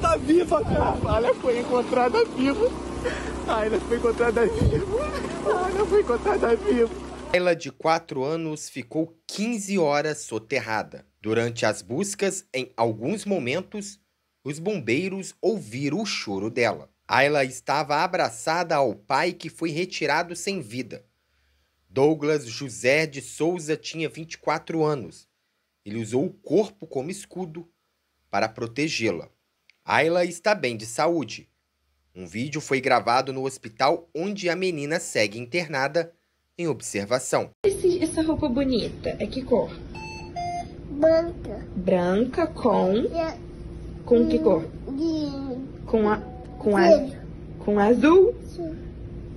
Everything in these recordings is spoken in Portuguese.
tá viva, cara. Ela foi encontrada viva. A Ayla foi encontrada viva. A Ayla foi encontrada viva. Ela de 4 anos ficou 15 horas soterrada. Durante as buscas, em alguns momentos, os bombeiros ouviram o choro dela. Ayla estava abraçada ao pai que foi retirado sem vida. Douglas José de Souza tinha 24 anos. Ele usou o corpo como escudo para protegê-la. Ayla está bem de saúde. Um vídeo foi gravado no hospital onde a menina segue internada em observação. Esse, essa roupa bonita é que cor? Branca. Branca com. Com que cor? Com a. Com a. Com azul.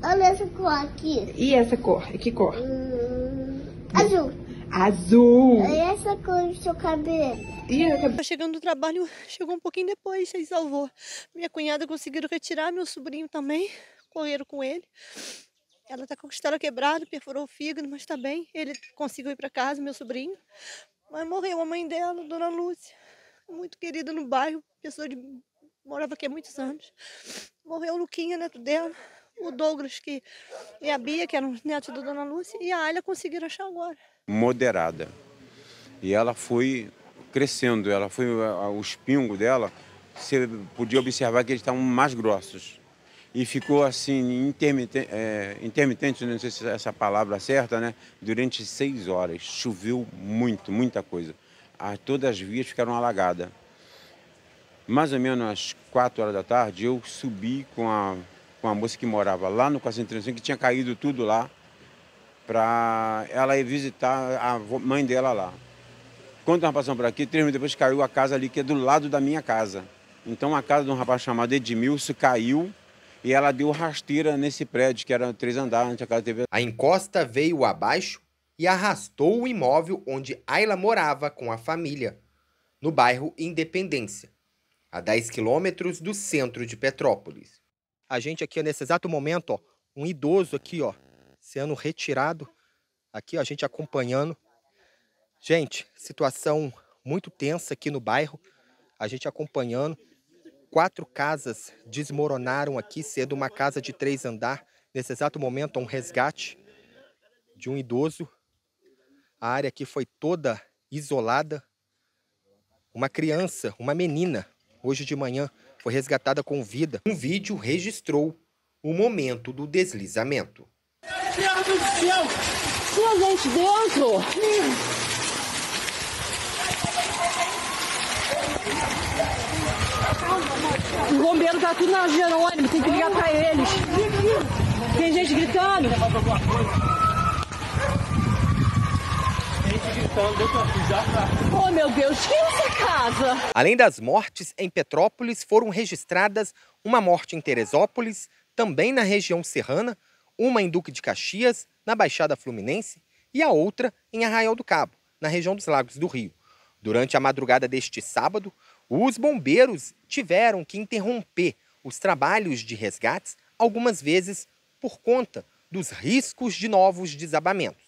Olha essa cor aqui. E essa cor? É que cor? Hum, azul. Azul. E é essa cor do seu cabelo. E eu tá chegando do trabalho, chegou um pouquinho depois, ele salvou. Minha cunhada conseguiram retirar, meu sobrinho também, correram com ele. Ela tá com a costela quebrada, perfurou o fígado, mas tá bem. Ele conseguiu ir para casa, meu sobrinho. Mas morreu a mãe dela, Dona Lúcia. Muito querida no bairro, pessoa de... morava aqui há muitos anos. Morreu o Luquinha, neto dela o Douglas que, e a Bia, que eram os netos da Dona Lúcia, e a Ayla conseguiram achar agora. Moderada. E ela foi crescendo, ela foi os pingos dela, você podia observar que eles estavam mais grossos. E ficou assim, intermitente, é, intermitente, não sei se é essa palavra é certa, né? Durante seis horas. Choveu muito, muita coisa. A, todas as vias ficaram alagadas. Mais ou menos às quatro horas da tarde, eu subi com a com uma moça que morava lá no 435, que tinha caído tudo lá, para ela ir visitar a mãe dela lá. Quando nós passamos por aqui, três minutos depois caiu a casa ali, que é do lado da minha casa. Então a casa de um rapaz chamado Edmilson caiu e ela deu rasteira nesse prédio, que era três andares, a casa teve. A encosta veio abaixo e arrastou o imóvel onde Ayla morava com a família, no bairro Independência, a 10 quilômetros do centro de Petrópolis a gente aqui nesse exato momento, ó, um idoso aqui, ó, sendo retirado. Aqui ó, a gente acompanhando. Gente, situação muito tensa aqui no bairro. A gente acompanhando. Quatro casas desmoronaram aqui cedo, uma casa de três andar. Nesse exato momento, um resgate de um idoso. A área aqui foi toda isolada. Uma criança, uma menina, hoje de manhã, foi resgatada com vida. Um vídeo registrou o momento do deslizamento. Meu Deus do céu! Tinha gente dentro! O bombeiro tá tudo na Jerônimo, tem que ligar pra eles. Tem gente gritando gente gritando aqui, já tá. Oh, meu Deus, é essa casa? Além das mortes em Petrópolis, foram registradas uma morte em Teresópolis, também na região serrana, uma em Duque de Caxias, na Baixada Fluminense, e a outra em Arraial do Cabo, na região dos Lagos do Rio. Durante a madrugada deste sábado, os bombeiros tiveram que interromper os trabalhos de resgates algumas vezes por conta dos riscos de novos desabamentos.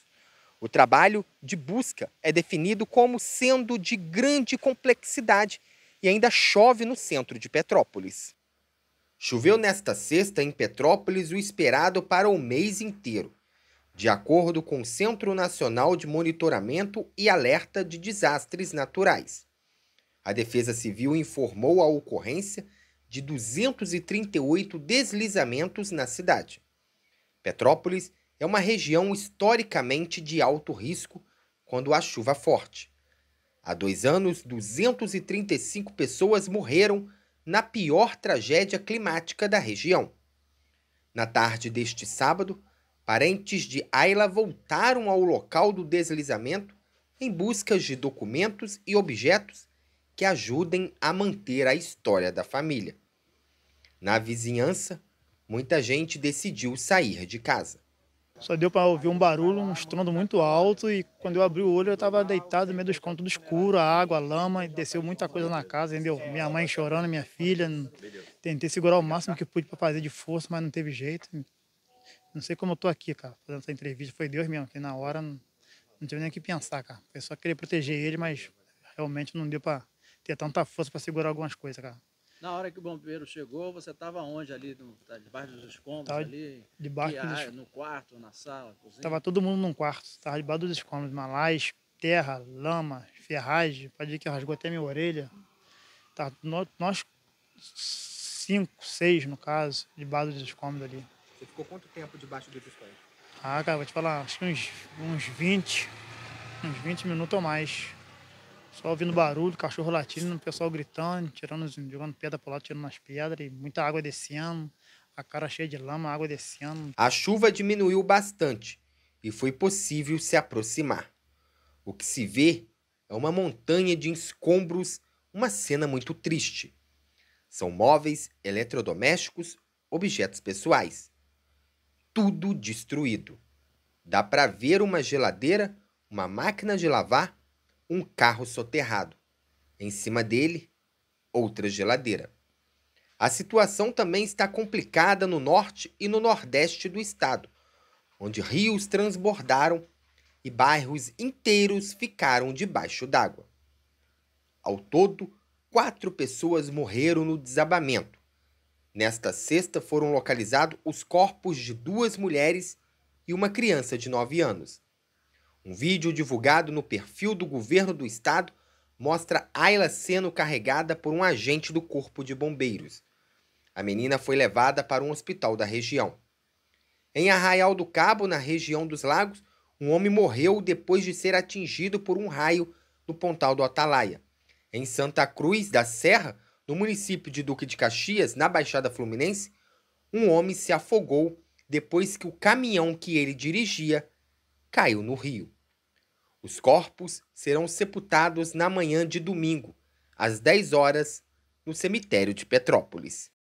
O trabalho de busca é definido como sendo de grande complexidade e ainda chove no centro de Petrópolis. Choveu nesta sexta em Petrópolis o esperado para o mês inteiro, de acordo com o Centro Nacional de Monitoramento e Alerta de Desastres Naturais. A Defesa Civil informou a ocorrência de 238 deslizamentos na cidade. Petrópolis é uma região historicamente de alto risco quando há chuva forte. Há dois anos, 235 pessoas morreram na pior tragédia climática da região. Na tarde deste sábado, parentes de Ayla voltaram ao local do deslizamento em busca de documentos e objetos que ajudem a manter a história da família. Na vizinhança, muita gente decidiu sair de casa. Só deu para ouvir um barulho, um estrondo muito alto e quando eu abri o olho eu estava deitado no meio dos contos do escuro, a água, a lama, desceu muita coisa na casa, entendeu? Minha mãe chorando, minha filha. Tentei segurar o máximo que pude para fazer de força, mas não teve jeito. Não sei como eu tô aqui, cara, fazendo essa entrevista. Foi Deus mesmo, que na hora não, não tive nem o que pensar, cara. Foi só querer proteger ele, mas realmente não deu para ter tanta força para segurar algumas coisas, cara. Na hora que o bombeiro chegou, você estava onde ali? No, tá debaixo dos escombros tava ali? Debaixo dos No quarto, na sala, cozinha? Tava todo mundo num quarto. Tava debaixo dos escombros. Malás, terra, lama, ferragem. Pode ver que rasgou até minha orelha. Tava tá, nós cinco, seis no caso, debaixo dos escombros ali. Você ficou quanto tempo debaixo dos escombros? Ah, cara, vou te falar, acho que uns, uns 20, uns 20 minutos ou mais. Só ouvindo barulho, cachorro latindo, o pessoal gritando, tirando, jogando pedra pro lado, tirando as pedras, e muita água descendo, a cara cheia de lama, a água descendo. A chuva diminuiu bastante e foi possível se aproximar. O que se vê é uma montanha de escombros, uma cena muito triste. São móveis, eletrodomésticos, objetos pessoais. Tudo destruído. Dá para ver uma geladeira, uma máquina de lavar um carro soterrado. Em cima dele, outra geladeira. A situação também está complicada no norte e no nordeste do estado, onde rios transbordaram e bairros inteiros ficaram debaixo d'água. Ao todo, quatro pessoas morreram no desabamento. Nesta sexta foram localizados os corpos de duas mulheres e uma criança de nove anos. Um vídeo divulgado no perfil do governo do estado mostra Ayla sendo carregada por um agente do Corpo de Bombeiros. A menina foi levada para um hospital da região. Em Arraial do Cabo, na região dos Lagos, um homem morreu depois de ser atingido por um raio no Pontal do Atalaia. Em Santa Cruz da Serra, no município de Duque de Caxias, na Baixada Fluminense, um homem se afogou depois que o caminhão que ele dirigia caiu no rio. Os corpos serão sepultados na manhã de domingo, às 10 horas, no cemitério de Petrópolis.